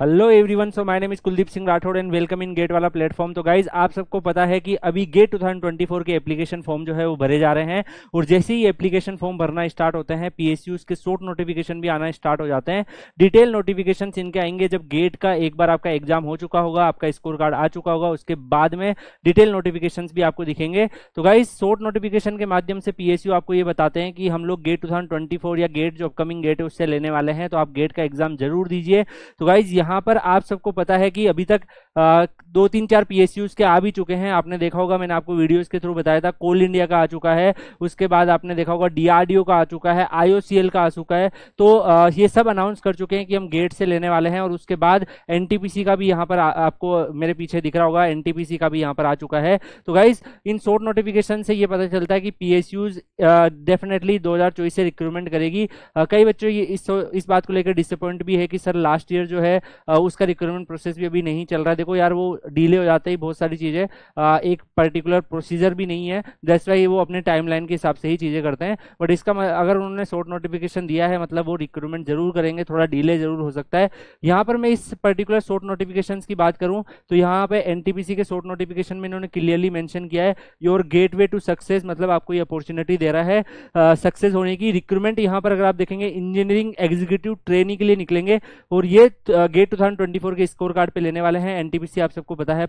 hello everyone so my name is Kuldeep Singh Rathore and welcome in GATE वाला platform तो guys आप सबको पता है कि अभी गेट 2024 के एप्लीकेशन फॉर्म जो है वो भरे जा रहे हैं और जैसे ही एप्लीकेशन फॉर्म भरना स्टार्ट होते हैं यू के शॉर्ट नोटिफिकेशन भी आना स्टार्ट हो जाते हैं डिटेल नोटिफिकेशन इनके आएंगे जब गेट का एक बार आपका एग्जाम हो चुका होगा आपका स्कोर कार्ड आ चुका होगा उसके बाद में डिटेल नोटिफिकेशन भी आपको दिखेंगे तो गाइज शॉर्ट नोटिफिकेशन के माध्यम से पी आपको ये बताते हैं कि हम लोग गेट टू या गेट जो अपकमिंग गेट है उससे लेने वाले हैं तो आप गेट का एग्जाम जरूर दीजिए तो गाइज यहाँ पर आप सबको पता है कि अभी तक आ, दो तीन चार यूज़ के आ भी चुके हैं आपने देखा होगा मैंने आपको वीडियोस के थ्रू बताया था कोल इंडिया का आ चुका है उसके बाद आपने देखा होगा डीआरडीओ का आ चुका है आईओसीएल का आ चुका है तो आ, ये सब अनाउंस कर चुके हैं कि हम गेट से लेने वाले हैं और उसके बाद सी का भी यहाँ पर आ, आपको मेरे पीछे दिख रहा होगा सी का भी यहाँ पर आ चुका है तो गाइज इन शॉर्ट नोटिफिकेशन से ये पता चलता है कि यूज डेफिनेटली दो से रिक्रूटमेंट करेगी कई बच्चों इस बात को लेकर डिसअपॉइंट भी है कि सर लास्ट ईयर जो है उसका रिक्रूटमेंट प्रोसेस भी अभी नहीं चल रहा है देखो यार वो डिले हो जाता है बहुत सारी चीज़ें एक पर्टिकुलर प्रोसीजर भी नहीं है जैसे वाई वो अपने टाइम के हिसाब से ही चीज़ें करते हैं बट इसका अगर उन्होंने शॉर्ट नोटिफिकेशन दिया है मतलब वो रिक्रूटमेंट जरूर करेंगे थोड़ा डिले जरूर हो सकता है यहाँ पर मैं इस पर्टिकुलर शॉर्ट नोटिफिकेशन की बात करूँ तो यहाँ पर एन के शॉर्ट नोटिफिकेशन में इन्होंने क्लियरली मैंशन किया है your gateway to success मतलब आपको ये अपॉर्चुनिटी दे रहा है सक्सेस होने की रिक्रूटमेंट यहाँ पर अगर आप देखेंगे इंजीनियरिंग एग्जीक्यूटिव ट्रेनिंग के लिए निकलेंगे और ये गेट ट्वेंटी 2024 के स्कोर कार्ड पे लेने वाले हैं एनटीपीसी आप सबको पता है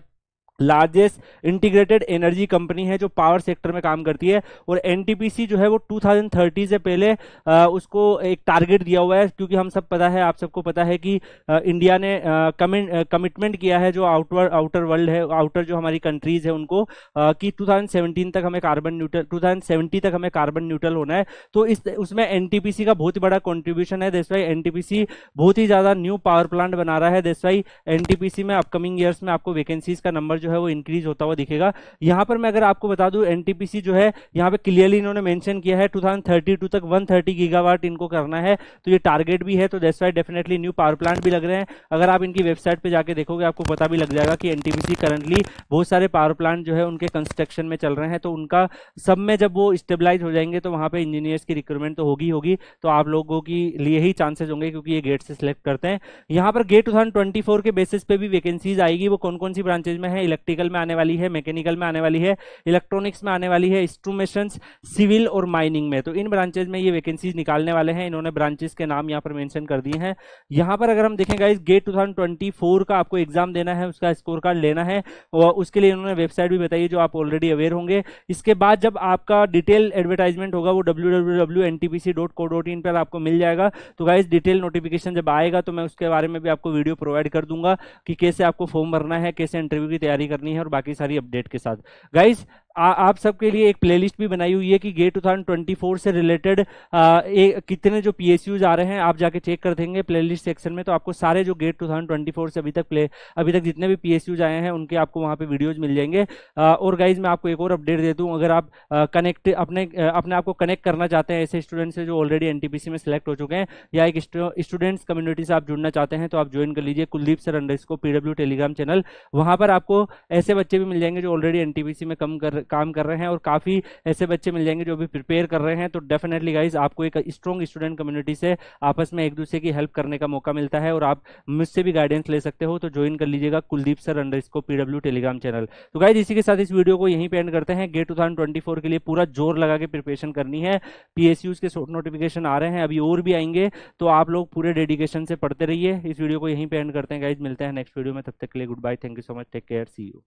लार्जेस्ट इंटीग्रेटेड एनर्जी कंपनी है जो पावर सेक्टर में काम करती है और एनटीपीसी जो है वो 2030 से पहले आ, उसको एक टारगेट दिया हुआ है क्योंकि हम सब पता है आप सबको पता है कि आ, इंडिया ने कमिटमेंट किया है जो आउटवर आउटर वर्ल्ड है आउटर जो हमारी कंट्रीज है उनको आ, कि 2017 तक हमें कार्बन न्यूट्रल टू तक हमें कार्बन न्यूट्रल होना है तो इस उसमें एन का बहुत ही बड़ा कॉन्ट्रीब्यूशन है देसवाई एन बहुत ही ज़्यादा न्यू पावर प्लांट बना रहा है देसवाई एन में अपकमिंग ईयर्स में आपको वैकेंसीज का नंबर जो जो है वो इंक्रीज होता हुआ दिखेगा यहाँ पर मैं अगर आपको बता दूँ एनटीपीसी जो है यहाँ पे क्लियरली इन्होंने मेंशन किया है 2032 तक 130 थर्टी इनको करना है तो ये टारगेट भी है तो that's why definitely new power plant भी लग रहे हैं अगर आप इनकी वेबसाइट पर जाकर देखोगे आपको पता भी लग जाएगा कि एन करंटली बहुत सारे पावर प्लांट जो है उनके कंस्ट्रक्शन में चल रहे हैं तो उनका सब में जब वो स्टेबलाइज हो जाएंगे तो वहाँ पर इंजीनियर्स की रिक्रूटमेंट तो होगी होगी तो आप लोगों की लिए ही चांसेस होंगे क्योंकि ये गेट से सिलेक्ट करते हैं यहाँ पर गेट टू के बेसिस पे भी वैकेंसीज आएगी वो कौन कौन सी ब्रांचेज में है इलेक्ट्रिकल में आने वाली है मैकेनिकल में आने वाली है इलेक्ट्रॉनिक्स में आने वाली है इंस्ट्रूमेशन सिविल और माइनिंग में तो इन ब्रांचेज में ये वैकेंसीज निकालने वाले हैं इन्होंने ब्रांचेज के नाम यहाँ पर मैंशन कर दिए हैं यहाँ पर अगर हम देखें गाइज गेट टू का आपको एग्जाम देना है उसका स्कोर कार्ड लेना है और उसके लिए इन्होंने वेबसाइट भी बताई जो आप ऑलरेडी अवेयर होंगे इसके बाद जब आपका डिटेल एडवर्टाइजमेंट होगा वो डब्ल्यू पर आपको मिल जाएगा तो गाइज डिटेल नोटिफिकेशन जब आएगा तो मैं उसके बारे में भी आपको वीडियो प्रोवाइड कर दूंगा कि कैसे आपको फॉर्म भरना है कैसे इंटरव्यू की तैयारी करनी है और बाकी सारी अपडेट के साथ गाइज आ, आप सबके लिए एक प्लेलिस्ट भी बनाई हुई है कि गेट 2024 से रिलेटेड कितने जो पीएसयूज आ रहे हैं आप जाके चेक कर देंगे प्लेलिस्ट सेक्शन में तो आपको सारे जो गेट 2024 से अभी तक प्ले अभी तक जितने भी पीएसयूज आए हैं उनके आपको वहाँ पे वीडियोज मिल जाएंगे आ, और गाइज मैं आपको एक और अपडेट दे दूँ अगर आप कनेक्ट अपने अपने आप को कनेक्ट करना चाहते हैं ऐसे स्टूडेंट्स से जो ऑलरेडी एन में सेलेक्ट हो चुके हैं या एक स्टूडेंट्स कम्युनिटी से आप जुड़ना चाहते हैं तो आप ज्वाइन कर लीजिए Kuldeep sir under PW Telegram channel वहाँ पर आपको ऐसे बच्चे भी मिल जाएंगे जो ऑलरेडी एन में कम कर काम कर रहे हैं और काफ़ी ऐसे बच्चे मिल जाएंगे जो भी प्रिपेयर कर रहे हैं तो डेफिनेटली गाइज आपको एक स्ट्रॉन्ग स्टूडेंट कम्युनिटी से आपस में एक दूसरे की हेल्प करने का मौका मिलता है और आप मुझसे भी गाइडेंस ले सकते हो तो ज्वाइन कर लीजिएगा कुलदीप सर अंडर इसको पीडब्ल्यू टेलीग्राम चैनल तो गाइज इसी के साथ इस वीडियो को यहीं पर एंड करते हैं गेट टू के लिए पूरा जोर लगा के प्रिपरेशन करनी है पीएसयूज के शॉर्ट नोटिफिकेशन आ रहे हैं अभी और भी आएंगे तो आप लोग पूरे डेडिकेशन से पढ़ते रहिए इस वीडियो को यहीं पर एंड करते हैं गाइज मिलते हैं नेक्स्ट वीडियो में तब तक के लिए goodbye thank you so much take care see you